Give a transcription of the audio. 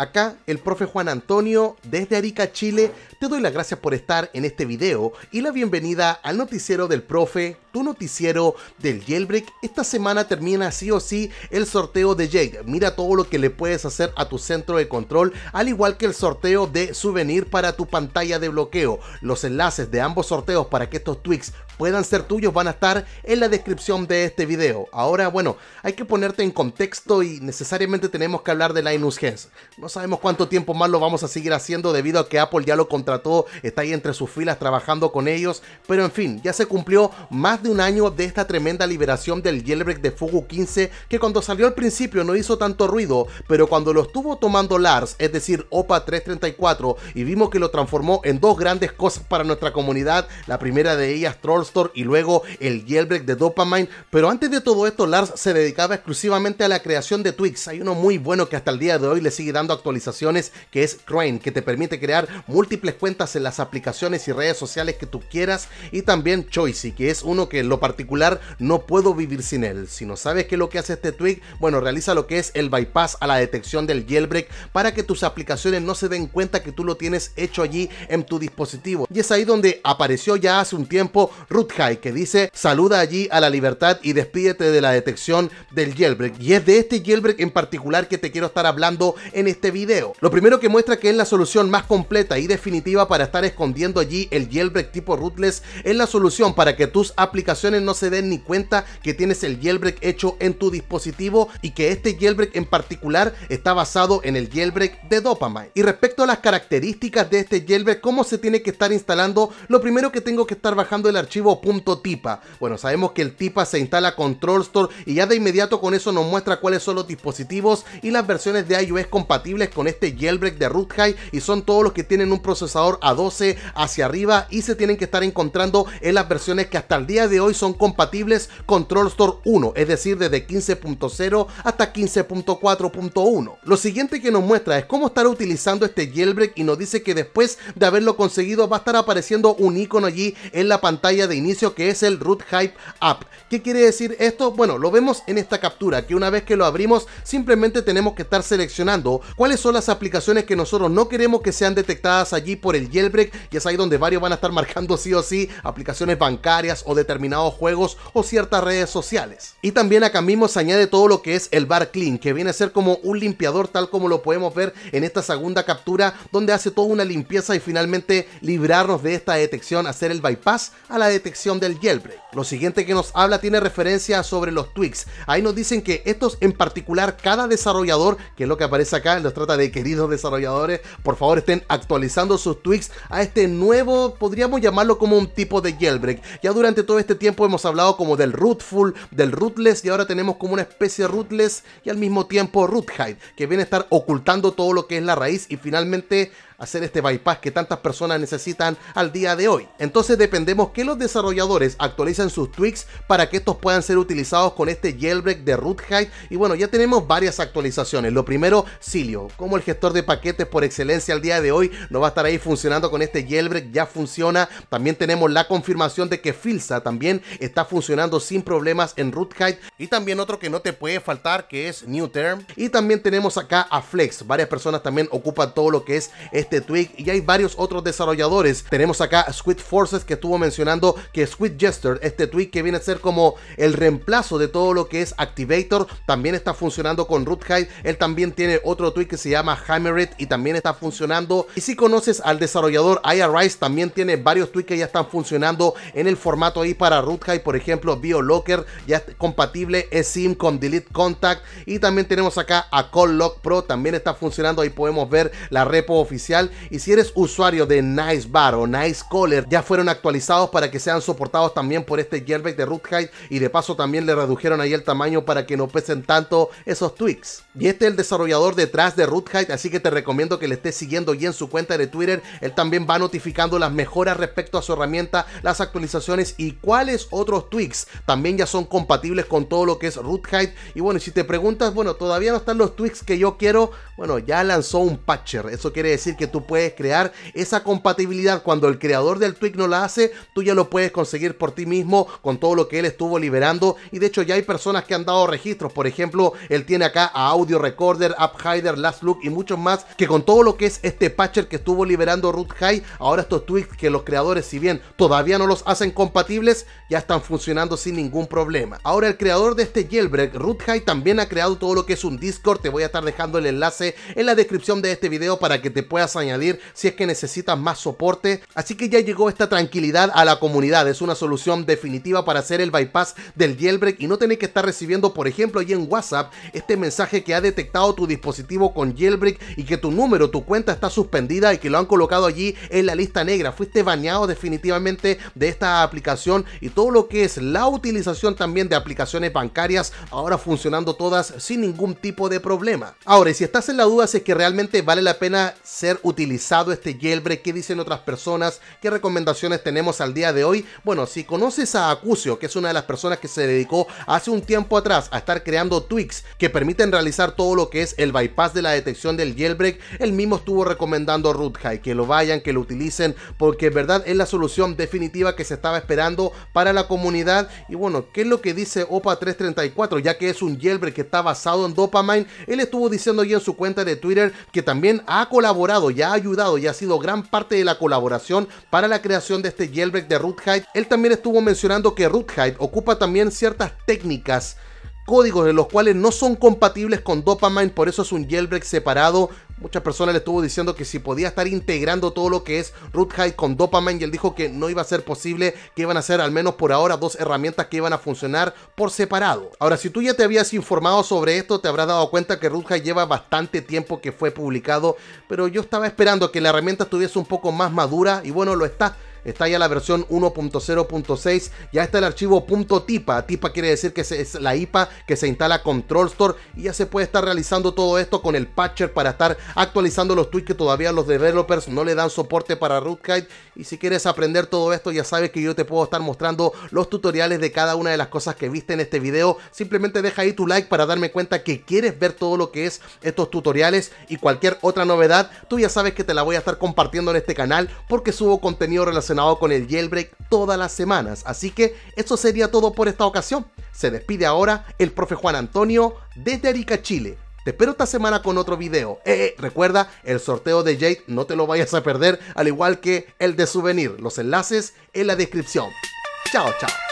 Acá el profe Juan Antonio desde Arica, Chile, te doy las gracias por estar en este video y la bienvenida al noticiero del profe, tu noticiero del jailbreak. Esta semana termina sí o sí el sorteo de Jake. Mira todo lo que le puedes hacer a tu centro de control, al igual que el sorteo de souvenir para tu pantalla de bloqueo. Los enlaces de ambos sorteos para que estos tweaks puedan ser tuyos van a estar en la descripción de este video. Ahora, bueno, hay que ponerte en contexto y necesariamente tenemos que hablar de Linus Hens sabemos cuánto tiempo más lo vamos a seguir haciendo debido a que Apple ya lo contrató, está ahí entre sus filas trabajando con ellos. Pero en fin, ya se cumplió más de un año de esta tremenda liberación del jailbreak de Fugu 15 que cuando salió al principio no hizo tanto ruido, pero cuando lo estuvo tomando Lars, es decir, OPA 334, y vimos que lo transformó en dos grandes cosas para nuestra comunidad, la primera de ellas Trollstore y luego el jailbreak de Dopamine, pero antes de todo esto Lars se dedicaba exclusivamente a la creación de tweaks, hay uno muy bueno que hasta el día de hoy le sigue dando a actualizaciones que es Crane, que te permite crear múltiples cuentas en las aplicaciones y redes sociales que tú quieras. Y también Choicy, que es uno que en lo particular no puedo vivir sin él. Si no sabes qué es lo que hace este tweak, bueno, realiza lo que es el bypass a la detección del jailbreak para que tus aplicaciones no se den cuenta que tú lo tienes hecho allí en tu dispositivo. Y es ahí donde apareció ya hace un tiempo Root High, que dice saluda allí a la libertad y despídete de la detección del jailbreak. Y es de este jailbreak en particular que te quiero estar hablando en este este video. Lo primero que muestra que es la solución más completa y definitiva para estar escondiendo allí el jailbreak tipo rootless es la solución para que tus aplicaciones no se den ni cuenta que tienes el jailbreak hecho en tu dispositivo y que este jailbreak en particular está basado en el jailbreak de Dopamine. Y respecto a las características de este jailbreak, cómo se tiene que estar instalando, lo primero que tengo que estar bajando el archivo .tipa. Bueno, sabemos que el tipa se instala Control Store y ya de inmediato con eso nos muestra cuáles son los dispositivos y las versiones de iOS compatibles con este jailbreak de root high y son todos los que tienen un procesador A12 hacia arriba y se tienen que estar encontrando en las versiones que hasta el día de hoy son compatibles con Troll Store 1, es decir, desde 15.0 hasta 15.4.1. Lo siguiente que nos muestra es cómo estar utilizando este jailbreak y nos dice que después de haberlo conseguido va a estar apareciendo un icono allí en la pantalla de inicio que es el Root Hype App. ¿Qué quiere decir esto? Bueno, lo vemos en esta captura que una vez que lo abrimos simplemente tenemos que estar seleccionando cuáles son las aplicaciones que nosotros no queremos que sean detectadas allí por el jailbreak y es ahí donde varios van a estar marcando sí o sí aplicaciones bancarias o determinados juegos o ciertas redes sociales. Y también acá mismo se añade todo lo que es el bar clean, que viene a ser como un limpiador tal como lo podemos ver en esta segunda captura donde hace toda una limpieza y finalmente librarnos de esta detección, hacer el bypass a la detección del jailbreak. Lo siguiente que nos habla tiene referencia sobre los tweaks. Ahí nos dicen que estos en particular, cada desarrollador, que es lo que aparece acá, nos trata de queridos desarrolladores, por favor estén actualizando sus tweaks a este nuevo, podríamos llamarlo como un tipo de jailbreak. Ya durante todo este tiempo hemos hablado como del rootful, del rootless y ahora tenemos como una especie de rootless y al mismo tiempo roothide, que viene a estar ocultando todo lo que es la raíz y finalmente hacer este bypass que tantas personas necesitan al día de hoy. Entonces dependemos que los desarrolladores actualicen sus tweaks para que estos puedan ser utilizados con este jailbreak de root height. Y bueno, ya tenemos varias actualizaciones. Lo primero, Silio, como el gestor de paquetes por excelencia al día de hoy, no va a estar ahí funcionando con este jailbreak, ya funciona. También tenemos la confirmación de que Filza también está funcionando sin problemas en root height. Y también otro que no te puede faltar que es New Term. Y también tenemos acá a Flex. Varias personas también ocupan todo lo que es este este tweet y hay varios otros desarrolladores. Tenemos acá Squid Forces que estuvo mencionando que Squid Jester, este tweet que viene a ser como el reemplazo de todo lo que es Activator, también está funcionando con Roothide. Él también tiene otro tweet que se llama Hammerit y también está funcionando. Y si conoces al desarrollador IRISE, también tiene varios tweets que ya están funcionando en el formato ahí para Roothide, por ejemplo, BioLocker ya es compatible es Sim con Delete Contact y también tenemos acá a Lock Pro, también está funcionando, ahí podemos ver la repo oficial y si eres usuario de Nice Bar o Nice Color ya fueron actualizados para que sean soportados también por este jailbreak de root y de paso también le redujeron ahí el tamaño para que no pesen tanto esos tweaks. Y este es el desarrollador detrás de root así que te recomiendo que le estés siguiendo y en su cuenta de Twitter él también va notificando las mejoras respecto a su herramienta, las actualizaciones y cuáles otros tweaks también ya son compatibles con todo lo que es root y bueno, si te preguntas, bueno, todavía no están los tweaks que yo quiero, bueno, ya lanzó un patcher, eso quiere decir que tú puedes crear esa compatibilidad. Cuando el creador del tweak no la hace, tú ya lo puedes conseguir por ti mismo con todo lo que él estuvo liberando. Y de hecho ya hay personas que han dado registros. Por ejemplo, él tiene acá a Audio Recorder, App Hider, Last Look y muchos más que con todo lo que es este patcher que estuvo liberando Root High, ahora estos tweaks que los creadores, si bien todavía no los hacen compatibles, ya están funcionando sin ningún problema. Ahora el creador de este jailbreak, Root High, también ha creado todo lo que es un Discord. Te voy a estar dejando el enlace en la descripción de este video para que te puedas añadir si es que necesitas más soporte. Así que ya llegó esta tranquilidad a la comunidad. Es una solución definitiva para hacer el bypass del jailbreak y no tener que estar recibiendo, por ejemplo, allí en WhatsApp este mensaje que ha detectado tu dispositivo con jailbreak y que tu número, tu cuenta está suspendida y que lo han colocado allí en la lista negra. Fuiste bañado definitivamente de esta aplicación y todo lo que es la utilización también de aplicaciones bancarias ahora funcionando todas sin ningún tipo de problema. Ahora, si estás en la duda si es que realmente vale la pena ser utilizado este jailbreak, qué dicen otras personas, qué recomendaciones tenemos al día de hoy. Bueno, si conoces a Acucio, que es una de las personas que se dedicó hace un tiempo atrás a estar creando tweaks que permiten realizar todo lo que es el bypass de la detección del jailbreak, él mismo estuvo recomendando Root High, que lo vayan, que lo utilicen, porque en verdad es la solución definitiva que se estaba esperando para la comunidad. Y bueno, ¿qué es lo que dice OPA334? Ya que es un jailbreak que está basado en Dopamine, él estuvo diciendo ya en su cuenta de Twitter que también ha colaborado ya ha ayudado y ha sido gran parte de la colaboración para la creación de este jailbreak de Root él también estuvo mencionando que Root ocupa también ciertas técnicas códigos de los cuales no son compatibles con Dopamine, por eso es un jailbreak separado. Muchas personas le estuvo diciendo que si podía estar integrando todo lo que es root con Dopamine y él dijo que no iba a ser posible, que iban a ser al menos por ahora dos herramientas que iban a funcionar por separado. Ahora, si tú ya te habías informado sobre esto, te habrás dado cuenta que root lleva bastante tiempo que fue publicado, pero yo estaba esperando que la herramienta estuviese un poco más madura y bueno, lo está. Está ya la versión 1.0.6. Ya está el archivo .tipa. TIPA quiere decir que es la IPA que se instala Control Store. Y ya se puede estar realizando todo esto con el patcher para estar actualizando los tweets que todavía los developers no le dan soporte para rootkit. Y si quieres aprender todo esto, ya sabes que yo te puedo estar mostrando los tutoriales de cada una de las cosas que viste en este video. Simplemente deja ahí tu like para darme cuenta que quieres ver todo lo que es estos tutoriales y cualquier otra novedad. Tú ya sabes que te la voy a estar compartiendo en este canal porque subo contenido relacionado con el jailbreak todas las semanas. Así que eso sería todo por esta ocasión. Se despide ahora el profe Juan Antonio desde Arica, Chile. Te espero esta semana con otro video. Eh, eh, recuerda, el sorteo de Jade no te lo vayas a perder, al igual que el de souvenir. Los enlaces en la descripción. Chao, chao.